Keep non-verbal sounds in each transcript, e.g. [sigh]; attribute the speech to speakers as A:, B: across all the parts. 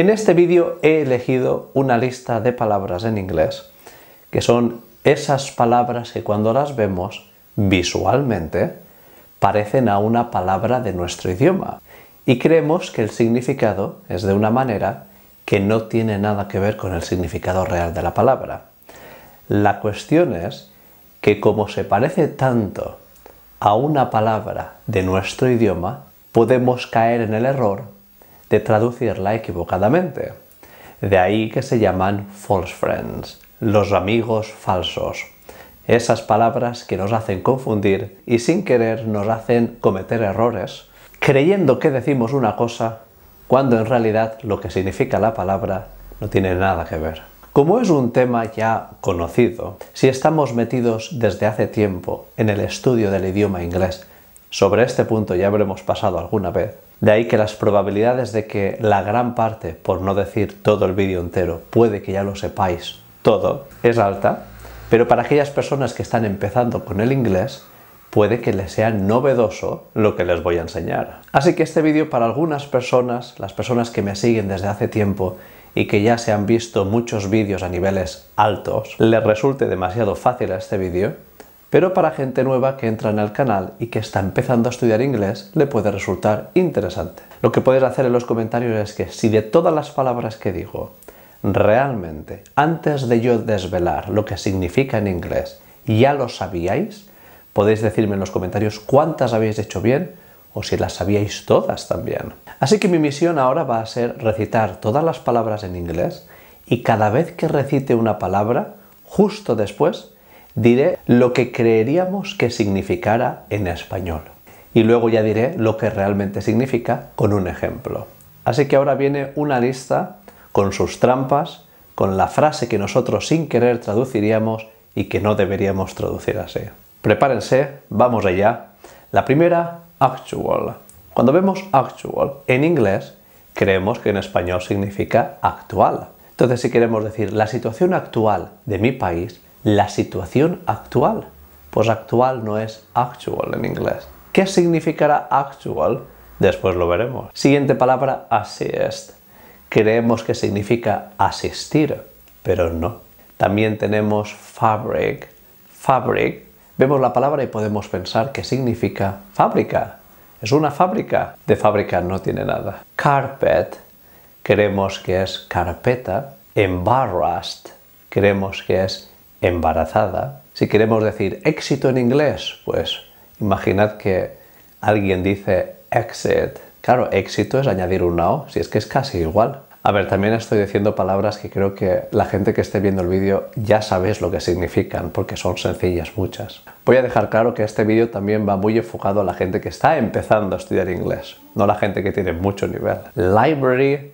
A: En este vídeo he elegido una lista de palabras en inglés que son esas palabras que cuando las vemos visualmente parecen a una palabra de nuestro idioma y creemos que el significado es de una manera que no tiene nada que ver con el significado real de la palabra. La cuestión es que como se parece tanto a una palabra de nuestro idioma, podemos caer en el error de traducirla equivocadamente. De ahí que se llaman false friends, los amigos falsos. Esas palabras que nos hacen confundir y sin querer nos hacen cometer errores, creyendo que decimos una cosa cuando en realidad lo que significa la palabra no tiene nada que ver. Como es un tema ya conocido, si estamos metidos desde hace tiempo en el estudio del idioma inglés, sobre este punto ya habremos pasado alguna vez, de ahí que las probabilidades de que la gran parte, por no decir todo el vídeo entero, puede que ya lo sepáis todo, es alta, pero para aquellas personas que están empezando con el inglés, puede que les sea novedoso lo que les voy a enseñar. Así que este vídeo para algunas personas, las personas que me siguen desde hace tiempo y que ya se han visto muchos vídeos a niveles altos, les resulte demasiado fácil a este vídeo, pero para gente nueva que entra en el canal y que está empezando a estudiar inglés le puede resultar interesante. Lo que podéis hacer en los comentarios es que si de todas las palabras que digo, realmente, antes de yo desvelar lo que significa en inglés, ya lo sabíais, podéis decirme en los comentarios cuántas habéis hecho bien o si las sabíais todas también. Así que mi misión ahora va a ser recitar todas las palabras en inglés y cada vez que recite una palabra, justo después diré lo que creeríamos que significara en español. Y luego ya diré lo que realmente significa con un ejemplo. Así que ahora viene una lista con sus trampas, con la frase que nosotros sin querer traduciríamos y que no deberíamos traducir así. Prepárense, vamos allá. La primera, actual. Cuando vemos actual en inglés, creemos que en español significa actual. Entonces, si queremos decir la situación actual de mi país, la situación actual. Pues actual no es actual en inglés. ¿Qué significará actual? Después lo veremos. Siguiente palabra, assist. Creemos que significa asistir, pero no. También tenemos fabric. Fabric. Vemos la palabra y podemos pensar que significa fábrica. Es una fábrica. De fábrica no tiene nada. Carpet. Creemos que es carpeta. Embarrassed. Creemos que es embarazada. Si queremos decir éxito en inglés, pues imaginad que alguien dice exit. Claro, éxito es añadir una O, si es que es casi igual. A ver, también estoy diciendo palabras que creo que la gente que esté viendo el vídeo ya sabéis lo que significan, porque son sencillas muchas. Voy a dejar claro que este vídeo también va muy enfocado a la gente que está empezando a estudiar inglés, no a la gente que tiene mucho nivel. Library,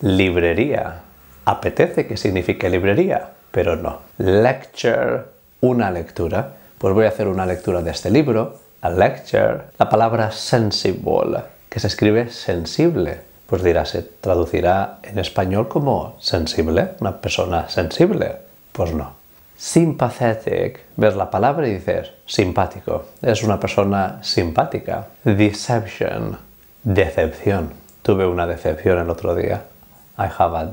A: librería. ¿Apetece que signifique librería? pero no. Lecture, una lectura. Pues voy a hacer una lectura de este libro, a lecture. La palabra sensible, que se escribe sensible, pues dirá, se traducirá en español como sensible, una persona sensible. Pues no. Sympathetic, ves la palabra y dices simpático, es una persona simpática. Deception, decepción. Tuve una decepción el otro día. I have a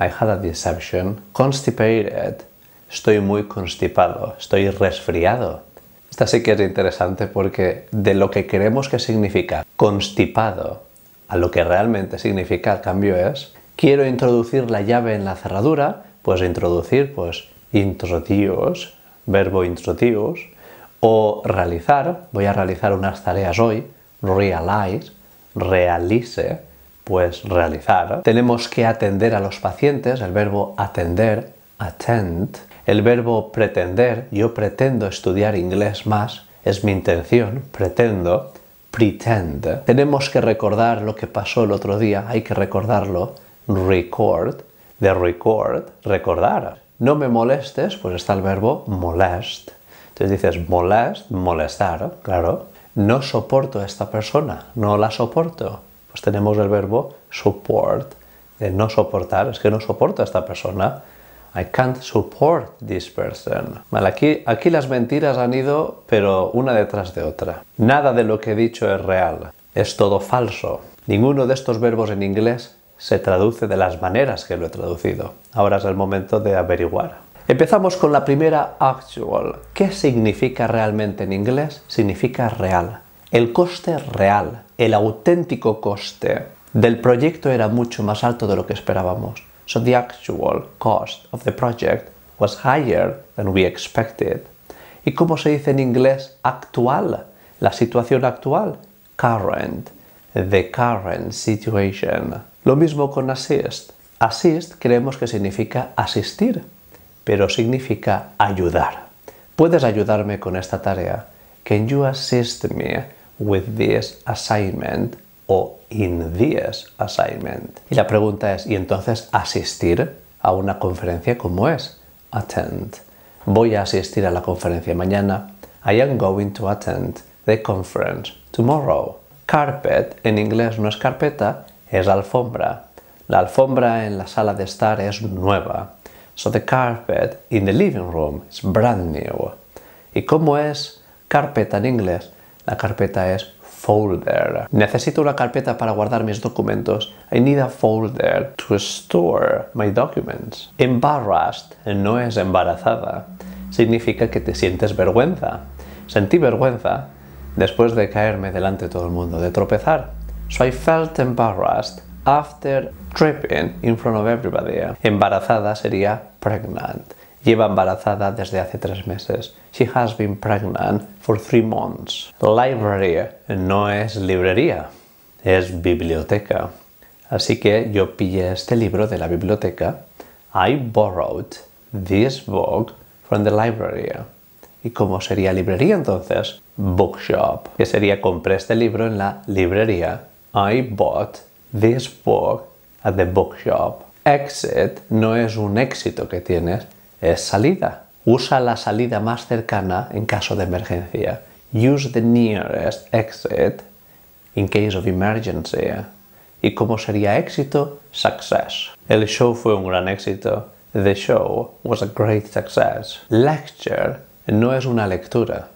A: I had a deception, constipated. Estoy muy constipado, estoy resfriado. Esta sí que es interesante porque de lo que queremos que significa constipado a lo que realmente significa el cambio es quiero introducir la llave en la cerradura, pues introducir, pues introduce, verbo introduce, o realizar, voy a realizar unas tareas hoy, realize, realice, pues realizar. Tenemos que atender a los pacientes, el verbo atender, attend, el verbo pretender, yo pretendo estudiar inglés más, es mi intención, pretendo, pretend. Tenemos que recordar lo que pasó el otro día, hay que recordarlo, record, The record, recordar. No me molestes, pues está el verbo molest. Entonces dices molest, molestar, claro. No soporto a esta persona, no la soporto. Pues tenemos el verbo support, de no soportar, es que no soporto a esta persona. I can't support this person. aquí, aquí las mentiras han ido, pero una detrás de otra. Nada de lo que he dicho es real. Es todo falso. Ninguno de estos verbos en inglés se traduce de las maneras que lo he traducido. Ahora es el momento de averiguar. Empezamos con la primera actual. ¿Qué significa realmente en inglés? Significa real. El coste real el auténtico coste del proyecto era mucho más alto de lo que esperábamos. So the actual cost of the project was higher than we expected. ¿Y cómo se dice en inglés actual? La situación actual. Current. The current situation. Lo mismo con assist. Assist creemos que significa asistir, pero significa ayudar. ¿Puedes ayudarme con esta tarea? Can you assist me with this assignment o in this assignment. Y la pregunta es, ¿y entonces asistir a una conferencia cómo es? Attend. Voy a asistir a la conferencia mañana. I am going to attend the conference tomorrow. Carpet en inglés no es carpeta, es alfombra. La alfombra en la sala de estar es nueva. So the carpet in the living room is brand new. ¿Y cómo es carpeta en inglés? La carpeta es folder. Necesito una carpeta para guardar mis documentos. I need a folder to store my documents. Embarrassed no es embarazada. Significa que te sientes vergüenza. Sentí vergüenza después de caerme delante de todo el mundo, de tropezar. So I felt embarrassed after tripping in front of everybody. Embarazada sería pregnant. Lleva embarazada desde hace tres meses. She has been pregnant for three months. Library no es librería, es biblioteca. Así que yo pillé este libro de la biblioteca. I borrowed this book from the library. ¿Y cómo sería librería entonces? Bookshop. Que sería compré este libro en la librería. I bought this book at the bookshop. Exit no es un éxito que tienes, es salida. Usa la salida más cercana en caso de emergencia. Use the nearest exit in case of emergency. ¿Y cómo sería éxito? Success. El show fue un gran éxito. The show was a great success. Lecture no es una lectura.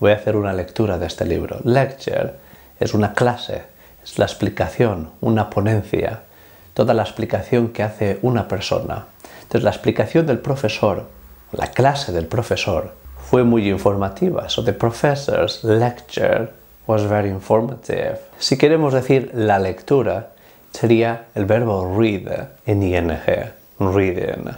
A: Voy a hacer una lectura de este libro. Lecture es una clase, es la explicación, una ponencia, toda la explicación que hace una persona. Entonces la explicación del profesor, la clase del profesor, fue muy informativa. So the professor's lecture was very informative. Si queremos decir la lectura, sería el verbo read en ing, reading.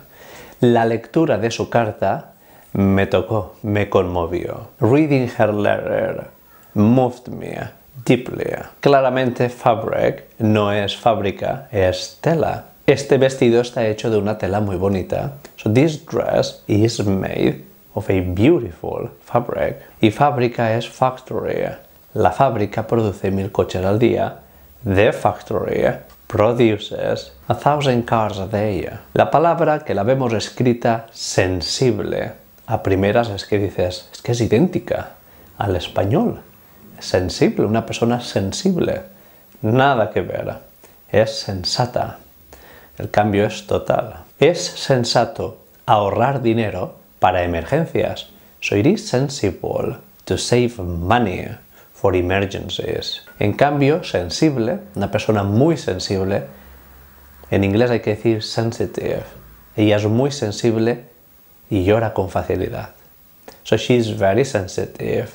A: La lectura de su carta me tocó, me conmovió. Reading her letter moved me deeply. Claramente fabric no es fábrica, es tela. Este vestido está hecho de una tela muy bonita. So this dress is made of a beautiful fabric. Y fábrica es factory. La fábrica produce mil coches al día. The factory produces a thousand cars a day. La palabra que la vemos escrita sensible a primeras es que dices, es que es idéntica al español. Sensible, una persona sensible. Nada que ver. Es sensata. El cambio es total. Es sensato ahorrar dinero para emergencias. So it is sensible to save money for emergencies. En cambio, sensible, una persona muy sensible, en inglés hay que decir sensitive. Ella es muy sensible y llora con facilidad. So she is very sensitive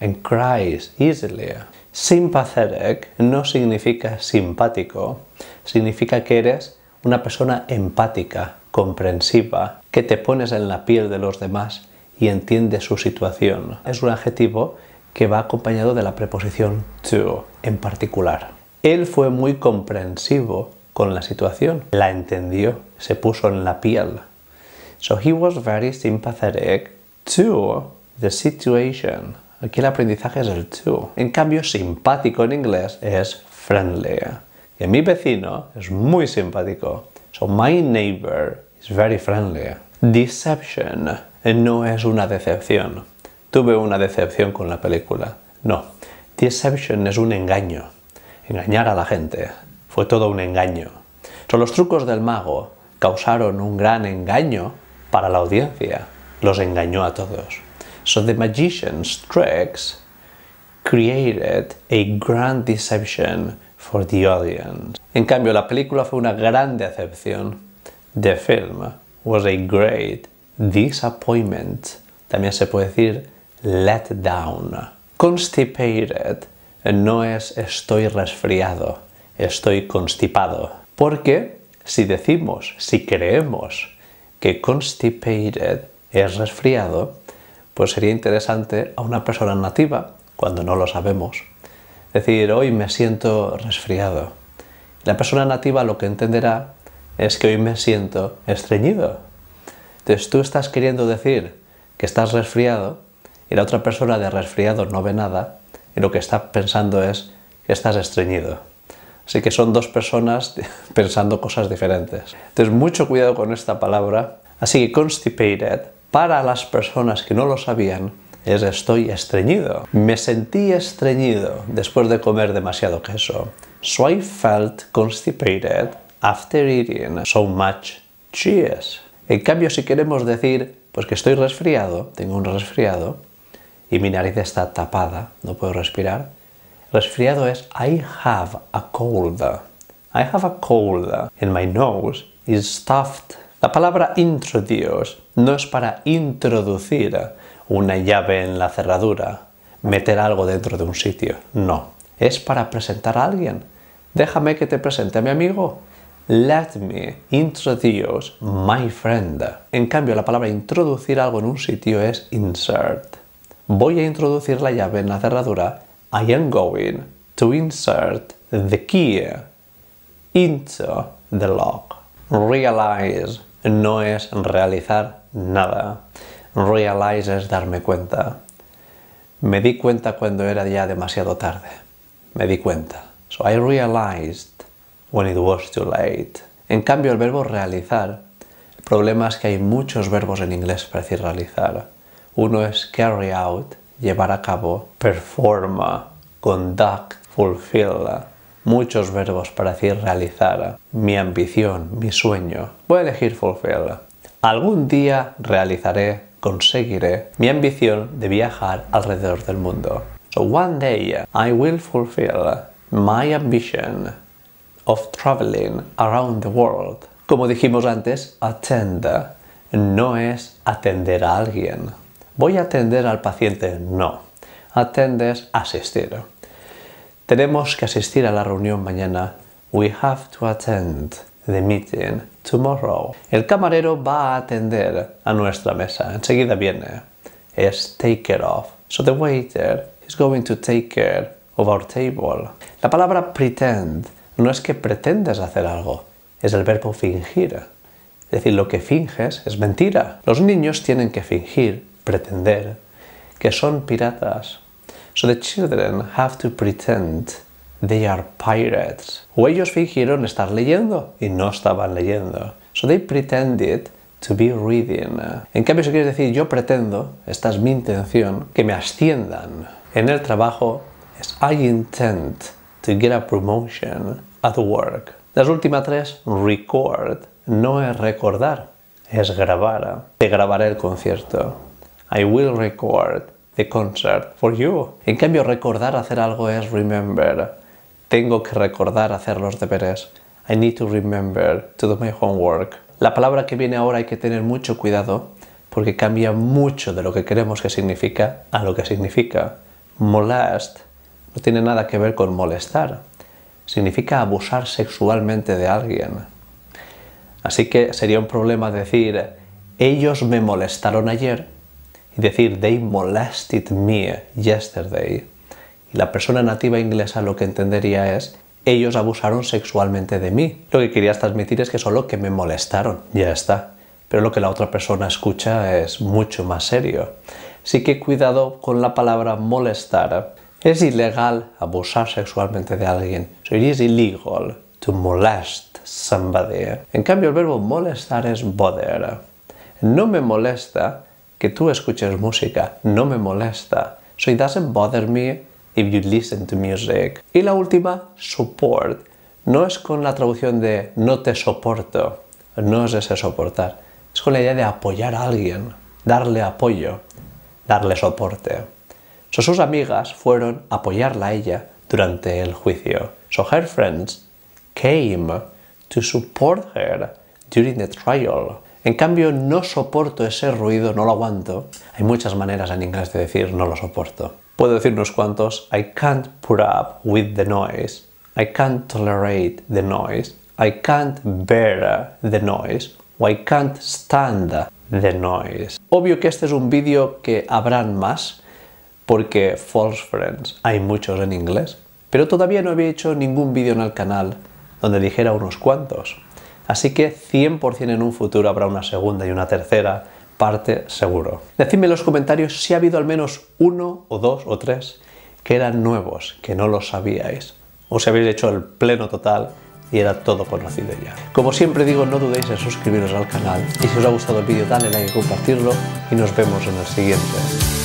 A: and cries easily. Sympathetic no significa simpático, significa que eres una persona empática, comprensiva, que te pones en la piel de los demás y entiende su situación. Es un adjetivo que va acompañado de la preposición to en particular. Él fue muy comprensivo con la situación, la entendió, se puso en la piel. So he was very sympathetic to the situation. Aquí el aprendizaje es el to. En cambio, simpático en inglés es friendly mi vecino es muy simpático. So my neighbor is very friendly. Deception no es una decepción. Tuve una decepción con la película. No. Deception es un engaño. Engañar a la gente. Fue todo un engaño. So, los trucos del mago causaron un gran engaño para la audiencia. Los engañó a todos. So the magician's tricks created a grand deception for the audience. En cambio, la película fue una gran decepción. The film was a great disappointment. También se puede decir let down. Constipated no es estoy resfriado, estoy constipado. Porque si decimos, si creemos que constipated es resfriado, pues sería interesante a una persona nativa, cuando no lo sabemos, decir, hoy me siento resfriado. La persona nativa lo que entenderá es que hoy me siento estreñido. Entonces tú estás queriendo decir que estás resfriado y la otra persona de resfriado no ve nada y lo que está pensando es que estás estreñido. Así que son dos personas [laughs] pensando cosas diferentes. Entonces mucho cuidado con esta palabra. Así que constipated, para las personas que no lo sabían, es estoy estreñido. Me sentí estreñido después de comer demasiado queso. So I felt constipated after eating so much cheese. En cambio, si queremos decir, pues que estoy resfriado, tengo un resfriado, y mi nariz está tapada, no puedo respirar, resfriado es I have a cold. I have a cold and my nose is stuffed. La palabra introduce no es para introducir, una llave en la cerradura, meter algo dentro de un sitio. No, es para presentar a alguien. Déjame que te presente a mi amigo. Let me introduce my friend. En cambio, la palabra introducir algo en un sitio es insert. Voy a introducir la llave en la cerradura. I am going to insert the key into the lock. Realize no es realizar nada. Realize es darme cuenta. Me di cuenta cuando era ya demasiado tarde. Me di cuenta. So I realized when it was too late. En cambio, el verbo realizar, el problema es que hay muchos verbos en inglés para decir realizar. Uno es carry out, llevar a cabo, performa, conduct, fulfill. Muchos verbos para decir realizar. Mi ambición, mi sueño. Voy a elegir fulfill. Algún día realizaré conseguiré mi ambición de viajar alrededor del mundo. So one day I will fulfill my ambition of traveling around the world. Como dijimos antes, attend no es atender a alguien. Voy a atender al paciente, no. Attend es asistir. Tenemos que asistir a la reunión mañana. We have to attend the tomorrow. El camarero va a atender a nuestra mesa. Enseguida viene. Es take care of. So the waiter is going to take care of our table. La palabra pretend no es que pretendes hacer algo, es el verbo fingir. Es decir, lo que finges es mentira. Los niños tienen que fingir, pretender, que son piratas. So the children have to pretend They are pirates. O ellos fingieron estar leyendo y no estaban leyendo. So they pretended to be reading. En cambio, si quieres decir yo pretendo, esta es mi intención, que me asciendan en el trabajo, es I intend to get a promotion at work. Las últimas tres, record, no es recordar, es grabar. Te grabaré el concierto. I will record the concert for you. En cambio, recordar hacer algo es remember. Tengo que recordar hacer los deberes. I need to remember to do my homework. La palabra que viene ahora hay que tener mucho cuidado porque cambia mucho de lo que queremos que significa a lo que significa. Molest no tiene nada que ver con molestar. Significa abusar sexualmente de alguien. Así que sería un problema decir ellos me molestaron ayer y decir they molested me yesterday la persona nativa inglesa lo que entendería es ellos abusaron sexualmente de mí. Lo que querías transmitir es que solo que me molestaron. Ya está. Pero lo que la otra persona escucha es mucho más serio. Así que cuidado con la palabra molestar. Es ilegal abusar sexualmente de alguien. So it is illegal to molest somebody. En cambio, el verbo molestar es bother. No me molesta que tú escuches música. No me molesta. So it doesn't bother me if you listen to music. Y la última, support. No es con la traducción de no te soporto, no es ese soportar. Es con la idea de apoyar a alguien, darle apoyo, darle soporte. So, sus amigas fueron a apoyarla a ella durante el juicio. So her friends came to support her during the trial. En cambio, no soporto ese ruido, no lo aguanto. Hay muchas maneras en inglés de decir no lo soporto. Puedo decir unos cuantos. I can't put up with the noise. I can't tolerate the noise. I can't bear the noise. O I can't stand the noise. Obvio que este es un vídeo que habrán más porque false friends hay muchos en inglés. Pero todavía no había hecho ningún vídeo en el canal donde dijera unos cuantos. Así que 100% en un futuro habrá una segunda y una tercera parte seguro. Decidme en los comentarios si ha habido al menos uno o dos o tres que eran nuevos, que no lo sabíais, o si habéis hecho el pleno total y era todo conocido ya. Como siempre digo, no dudéis en suscribiros al canal y si os ha gustado el vídeo dale like que compartirlo y nos vemos en el siguiente.